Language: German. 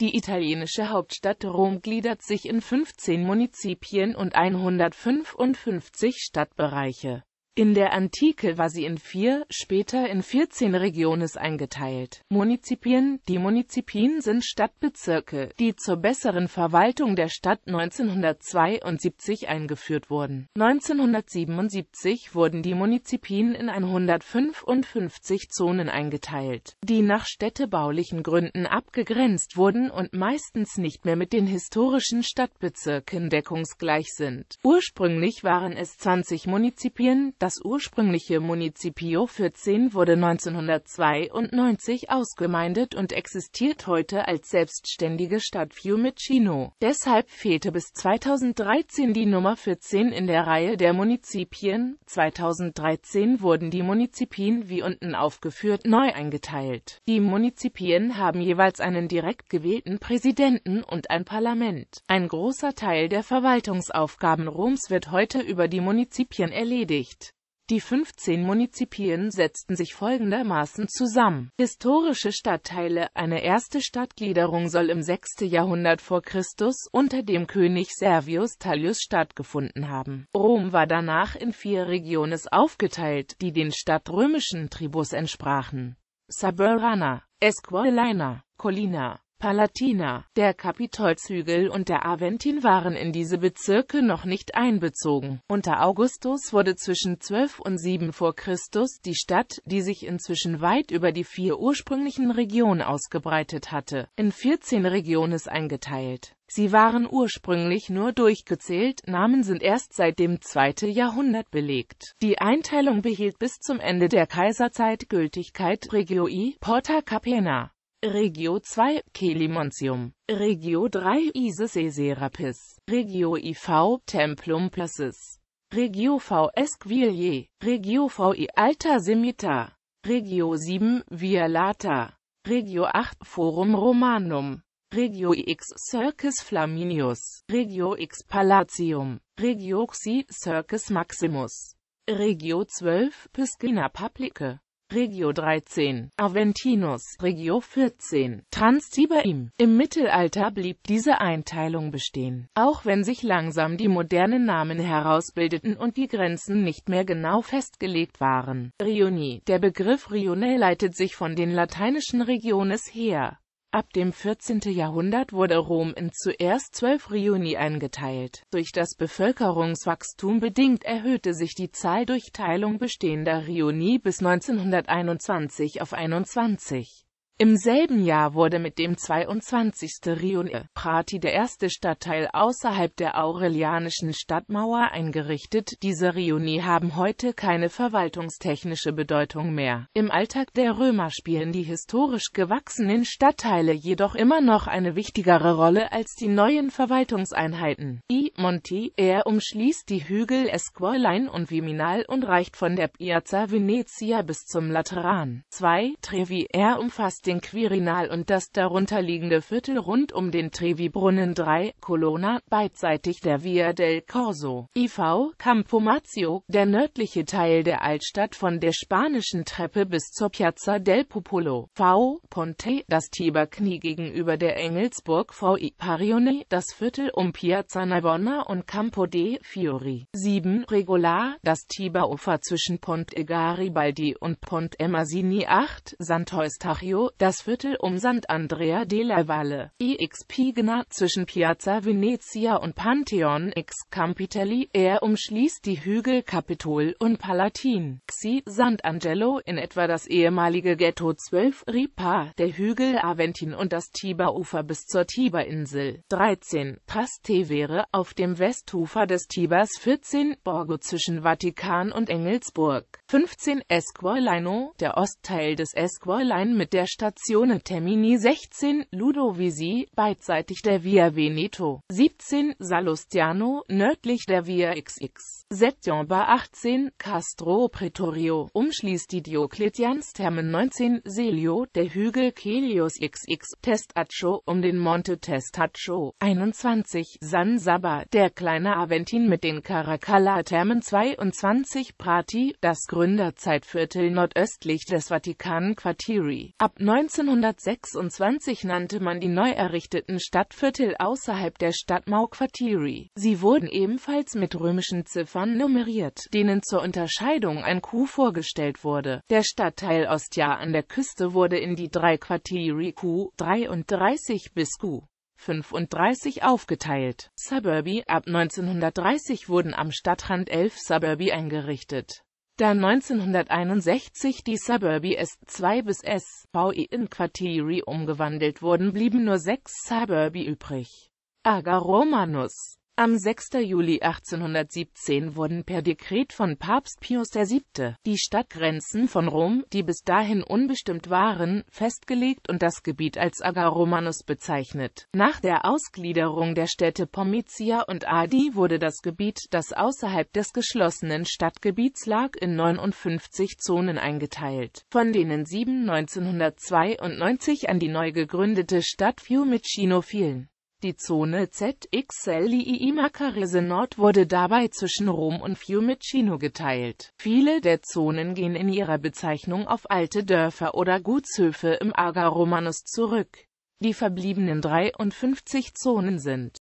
Die italienische Hauptstadt Rom gliedert sich in 15 Munizipien und 155 Stadtbereiche in der Antike war sie in vier, später in 14 Regiones eingeteilt. Munizipien, die Munizipien sind Stadtbezirke, die zur besseren Verwaltung der Stadt 1972 eingeführt wurden. 1977 wurden die Munizipien in 155 Zonen eingeteilt, die nach städtebaulichen Gründen abgegrenzt wurden und meistens nicht mehr mit den historischen Stadtbezirken deckungsgleich sind. Ursprünglich waren es 20 Munizipien, das ursprüngliche Municipio 14 wurde 1992 ausgemeindet und existiert heute als selbstständige Stadt Fiumicino. Deshalb fehlte bis 2013 die Nummer 14 in der Reihe der Munizipien. 2013 wurden die Munizipien wie unten aufgeführt neu eingeteilt. Die Munizipien haben jeweils einen direkt gewählten Präsidenten und ein Parlament. Ein großer Teil der Verwaltungsaufgaben Roms wird heute über die Munizipien erledigt. Die 15 Munizipien setzten sich folgendermaßen zusammen. Historische Stadtteile Eine erste Stadtgliederung soll im 6. Jahrhundert vor Christus unter dem König Servius Tullius stattgefunden haben. Rom war danach in vier Regiones aufgeteilt, die den stadtrömischen Tribus entsprachen. Saburana, Esquilina, Colina, Palatina, der Kapitolshügel und der Aventin waren in diese Bezirke noch nicht einbezogen. Unter Augustus wurde zwischen 12 und 7 vor Christus die Stadt, die sich inzwischen weit über die vier ursprünglichen Regionen ausgebreitet hatte, in 14 Regiones eingeteilt. Sie waren ursprünglich nur durchgezählt, Namen sind erst seit dem 2. Jahrhundert belegt. Die Einteilung behielt bis zum Ende der Kaiserzeit Gültigkeit Regioi Porta Capena. Regio 2, Kelimontium, Regio 3, Isis e Serapis, Regio IV, Templum Placis, Regio V, Esquilie, Regio VI, Alta Semita, Regio 7, Via Lata, Regio 8, Forum Romanum, Regio X Circus Flaminius, Regio X Palatium, Regio Xi Circus Maximus, Regio 12 Piscina Publica. Regio 13, Aventinus, Regio 14, Transtiberim. Im Mittelalter blieb diese Einteilung bestehen, auch wenn sich langsam die modernen Namen herausbildeten und die Grenzen nicht mehr genau festgelegt waren. Rioni, der Begriff Rione leitet sich von den lateinischen Regiones her, Ab dem 14. Jahrhundert wurde Rom in zuerst zwölf Rioni eingeteilt. Durch das Bevölkerungswachstum bedingt erhöhte sich die Zahl durch Teilung bestehender Rioni bis 1921 auf 21. Im selben Jahr wurde mit dem 22. Rione Prati der erste Stadtteil außerhalb der aurelianischen Stadtmauer eingerichtet. Diese Rioni haben heute keine verwaltungstechnische Bedeutung mehr. Im Alltag der Römer spielen die historisch gewachsenen Stadtteile jedoch immer noch eine wichtigere Rolle als die neuen Verwaltungseinheiten. I. Monti, er umschließt die Hügel Esquolein und Viminal und reicht von der Piazza Venezia bis zum Lateran. 2. Trevi, er umfasst den Quirinal und das darunterliegende Viertel rund um den Trevi-Brunnen 3, Colonna, beidseitig der Via del Corso, IV, e Campomazio, der nördliche Teil der Altstadt von der Spanischen Treppe bis zur Piazza del Popolo, V, Ponte, das Tiberknie gegenüber der Engelsburg VI, Parione, das Viertel um Piazza Navona und Campo de Fiori, 7, Regular, das Tiberufer zwischen Ponte Garibaldi und Ponte Emasini 8, Sant'Eustachio, das Viertel um Sant'Andrea della Valle, IXP e Gna zwischen Piazza Venezia und Pantheon ex Campitelli, er umschließt die Hügel Capitol und Palatin, Xi Sant'Angelo in etwa das ehemalige Ghetto 12 Ripa, der Hügel Aventin und das Tiberufer bis zur Tiberinsel, 13 Trastevere auf dem Westufer des Tibers, 14 Borgo zwischen Vatikan und Engelsburg, 15 Esquilino, der Ostteil des Esquiline mit der Stazione Termini 16, Ludovisi, beidseitig der Via Veneto, 17, Salustiano, nördlich der Via XX, Settember 18, Castro Pretorio, umschließt die Diokletiansthermen 19, Selio, der Hügel Kelios XX, Testaccio, um den Monte Testaccio, 21, San Saba, der kleine Aventin mit den caracalla termen 22, Prati, das Gründerzeitviertel nordöstlich des Vatikanen Quartieri, ab 1926 nannte man die neu errichteten Stadtviertel außerhalb der Stadtmau Quartieri. Sie wurden ebenfalls mit römischen Ziffern nummeriert, denen zur Unterscheidung ein Q vorgestellt wurde. Der Stadtteil Ostia an der Küste wurde in die drei Quartieri Q 33 bis Q 35 aufgeteilt. Suburbi Ab 1930 wurden am Stadtrand elf Suburbi eingerichtet da 1961 die Suburbi S2 bis SVI in Quartieri umgewandelt wurden, blieben nur sechs Suburbi übrig. Aga Romanus am 6. Juli 1817 wurden per Dekret von Papst Pius VII. die Stadtgrenzen von Rom, die bis dahin unbestimmt waren, festgelegt und das Gebiet als Agar Romanus bezeichnet. Nach der Ausgliederung der Städte Pomezia und Adi wurde das Gebiet, das außerhalb des geschlossenen Stadtgebiets lag, in 59 Zonen eingeteilt, von denen sieben 1992 an die neu gegründete Stadt Fiumicino fielen die Zone ZXLII Maccarese Nord wurde dabei zwischen Rom und Fiumicino geteilt. Viele der Zonen gehen in ihrer Bezeichnung auf alte Dörfer oder Gutshöfe im Ager Romanus zurück. Die verbliebenen 53 Zonen sind